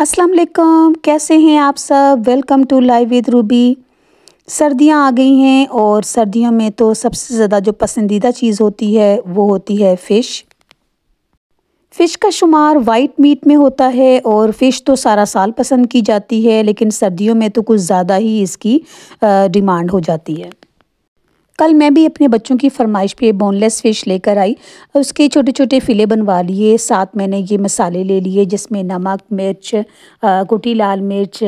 अस्सलाम वालेकुम कैसे हैं आप सब welcome to live with Ruby सर्दियां आ गई हैं और सर्दियों में तो सबसे ज़्यादा जो पसंदीदा चीज़ होती है वो होती है फ़िश फ़िश का शुमार वाइट मीट में होता है और फ़िश तो सारा साल पसंद की जाती है लेकिन सर्दियों में तो कुछ ज़्यादा ही इसकी डिमांड हो जाती है कल मैं भी अपने बच्चों की फरमाइश पे बोनलेस फ़िश लेकर आई उसके छोटे छोटे फ़िले बनवा लिए साथ मैंने ये मसाले ले लिए जिसमें नमक मिर्च कुटी लाल मिर्च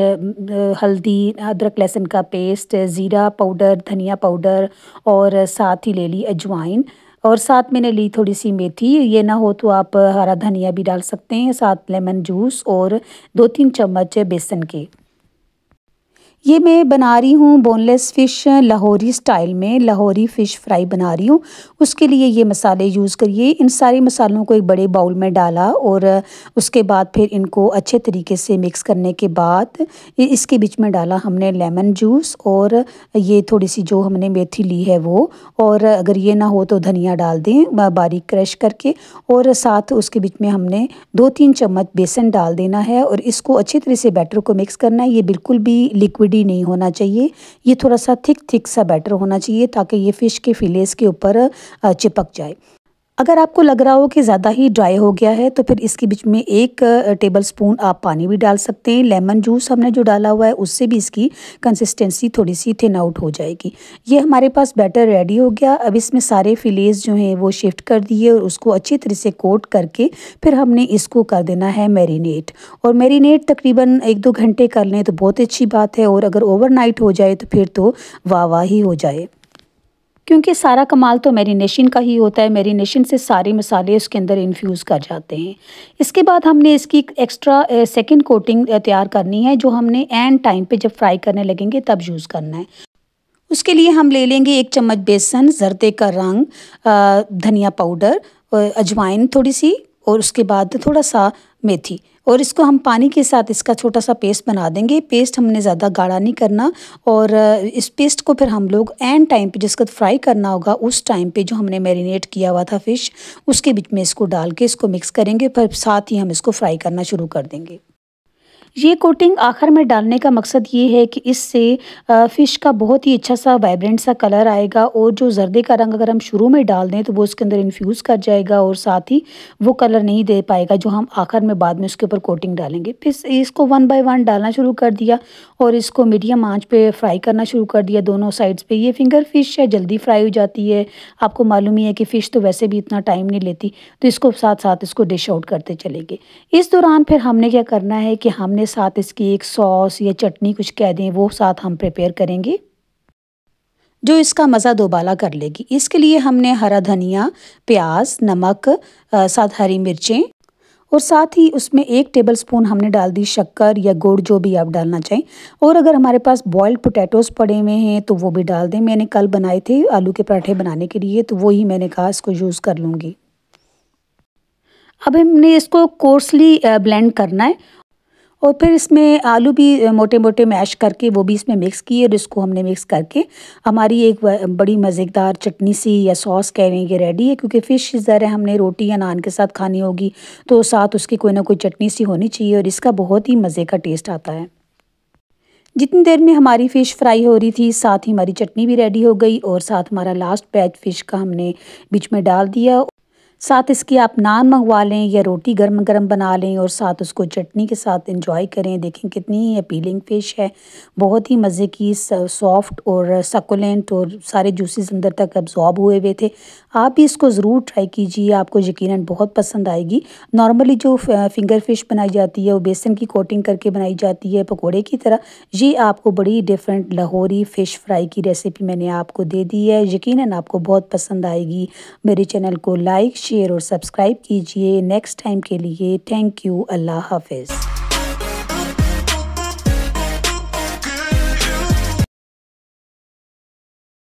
हल्दी अदरक लहसुन का पेस्ट ज़ीरा पाउडर धनिया पाउडर और साथ ही ले ली अजवाइन और साथ मैंने ली थोड़ी सी मेथी ये ना हो तो आप हरा धनिया भी डाल सकते हैं साथ लेमन जूस और दो तीन चम्मच बेसन के ये मैं बना रही हूँ बोनलेस फ़िश लाहौरी स्टाइल में लाहौरी फ़िश फ्राई बना रही हूँ उसके लिए ये मसाले यूज़ करिए इन सारे मसालों को एक बड़े बाउल में डाला और उसके बाद फिर इनको अच्छे तरीके से मिक्स करने के बाद इसके बीच में डाला हमने लेमन जूस और ये थोड़ी सी जो हमने मेथी ली है वो और अगर ये ना हो तो धनिया डाल दें बारीक क्रश करके और साथ उसके बीच में हमने दो तीन चम्मच बेसन डाल देना है और इसको अच्छे तरह से बैटर को मिक्स करना है ये बिल्कुल भी लिक्विड रेडी नहीं होना चाहिए ये थोड़ा सा थिक थिक सा बैटर होना चाहिए ताकि ये फ़िश के फ़िलेस के ऊपर चिपक जाए अगर आपको लग रहा हो कि ज़्यादा ही ड्राई हो गया है तो फिर इसके बीच में एक टेबल स्पून आप पानी भी डाल सकते हैं लेमन जूस हमने जो डाला हुआ है उससे भी इसकी कंसिस्टेंसी थोड़ी सी थिन आउट हो जाएगी ये हमारे पास बैटर रेडी हो गया अब इसमें सारे फिलेज जो हैं वो शिफ्ट कर दिए और उसको अच्छी तरह से कोट करके फिर हमने इसको कर देना है मैरिनेट और मैरिनेट तकरीबन एक दो घंटे कर लें तो बहुत अच्छी बात है और अगर ओवर हो जाए तो फिर तो वाह वाह ही हो जाए क्योंकि सारा कमाल तो मैरिनेशन का ही होता है मैरिनेशन से सारे मसाले उसके अंदर इन्फ्यूज़ कर जाते हैं इसके बाद हमने इसकी एक्स्ट्रा सेकेंड कोटिंग तैयार करनी है जो हमने एंड टाइम पे जब फ्राई करने लगेंगे तब यूज़ करना है उसके लिए हम ले लेंगे एक चम्मच बेसन जरदे का रंग धनिया पाउडर अजवाइन थोड़ी सी और उसके बाद थोड़ा सा मेथी और इसको हम पानी के साथ इसका छोटा सा पेस्ट बना देंगे पेस्ट हमने ज़्यादा गाढ़ा नहीं करना और इस पेस्ट को फिर हम लोग एंड टाइम पे जिसका फ्राई करना होगा उस टाइम पे जो हमने मैरिनेट किया हुआ था फ़िश उसके बीच में इसको डाल के इसको मिक्स करेंगे फिर साथ ही हम इसको फ्राई करना शुरू कर देंगे ये कोटिंग आखिर में डालने का मकसद ये है कि इससे फ़िश का बहुत ही अच्छा सा वाइब्रेंट सा कलर आएगा और जो जर्दे का रंग अगर हम शुरू में डाल दें तो वो उसके अंदर इन्फ्यूज़ कर जाएगा और साथ ही वो कलर नहीं दे पाएगा जो हम आखिर में बाद में उसके ऊपर कोटिंग डालेंगे फिर इसको वन बाय वन डालना शुरू कर दिया और इसको मीडियम आँच पर फ्राई करना शुरू कर दिया दोनों साइड्स पर ये फिंगर फ़िश है जल्दी फ्राई हो जाती है आपको मालूम ही है कि फ़िश तो वैसे भी इतना टाइम नहीं लेती तो इसको साथ साथ इसको डिश आउट करते चलेंगे इस दौरान फिर हमने क्या करना है कि हमने अपने साथ इसकी एक सॉस या चटनी कुछ कह दें वो साथ हम प्रिपेयर करेंगे जो इसका मज़ा दोबाला कर लेगी इसके लिए हमने हरा धनिया प्याज नमक साथ हरी मिर्चें और साथ ही उसमें एक टेबल स्पून हमने डाल दी शक्कर या गुड़ जो भी आप डालना चाहें और अगर हमारे पास बॉयल्ड पोटैटोस पड़े हुए हैं तो वो भी डाल दें मैंने कल बनाए थे आलू के पराठे बनाने के लिए तो वही मैंने कहा इसको यूज़ कर लूँगी अब हमने इसको कोर्सली ब्लेंड करना है और फिर इसमें आलू भी मोटे मोटे मैश करके वो भी इसमें मिक्स किए और इसको हमने मिक्स करके हमारी एक बड़ी मज़ेदार चटनी सी या सॉस कह रहे हैं ये रेडी है क्योंकि फ़िश ज़रा हमने रोटी या नान के साथ खानी होगी तो साथ उसकी कोई ना कोई चटनी सी होनी चाहिए और इसका बहुत ही मज़े का टेस्ट आता है जितनी देर में हमारी फ़िश फ्राई हो रही थी साथ ही हमारी चटनी भी रेडी हो गई और साथ हमारा लास्ट बैच फ़िश का हमने बीच में डाल दिया साथ इसकी आप नान मंगवा लें या रोटी गर्म गर्म बना लें और साथ उसको चटनी के साथ इंजॉय करें देखें कितनी ही अपीलिंग फ़िश है बहुत ही मज़े की सॉफ्ट और सकुलेंट और सारे जूसेस अंदर तक अब्जॉर्ब हुए हुए थे आप भी इसको ज़रूर ट्राई कीजिए आपको यकीन बहुत पसंद आएगी नॉर्मली जो फिंगर फिश बनाई जाती है वो बेसन की कोटिंग करके बनाई जाती है पकौड़े की तरह ये आपको बड़ी डिफरेंट लाहौरी फ़िश फ्राई की रेसिपी मैंने आपको दे दी है यकीन आपको बहुत पसंद आएगी मेरे चैनल को लाइक शेयर और सब्सक्राइब कीजिए नेक्स्ट टाइम के लिए थैंक यू अल्लाह हाफिज़